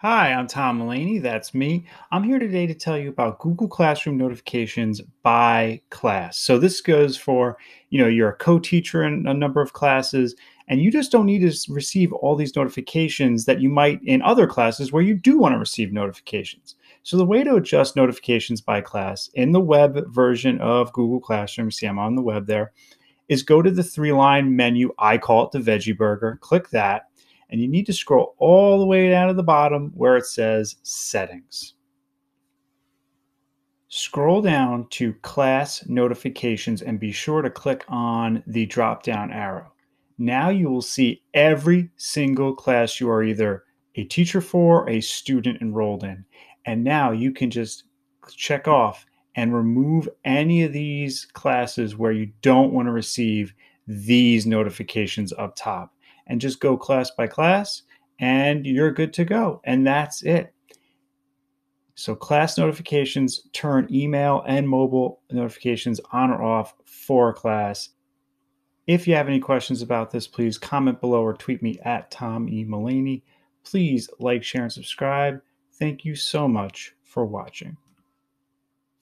Hi, I'm Tom Mullaney. That's me. I'm here today to tell you about Google Classroom notifications by class. So this goes for, you know, you're a co-teacher in a number of classes and you just don't need to receive all these notifications that you might in other classes where you do want to receive notifications. So the way to adjust notifications by class in the web version of Google Classroom, see I'm on the web there, is go to the three line menu. I call it the veggie burger. Click that and you need to scroll all the way down to the bottom where it says settings. Scroll down to class notifications and be sure to click on the drop down arrow. Now you will see every single class you are either a teacher for, a student enrolled in. And now you can just check off and remove any of these classes where you don't want to receive these notifications up top and just go class by class and you're good to go. And that's it. So class notifications turn email and mobile notifications on or off for class. If you have any questions about this, please comment below or tweet me at Tom E. Mullaney. Please like, share, and subscribe. Thank you so much for watching.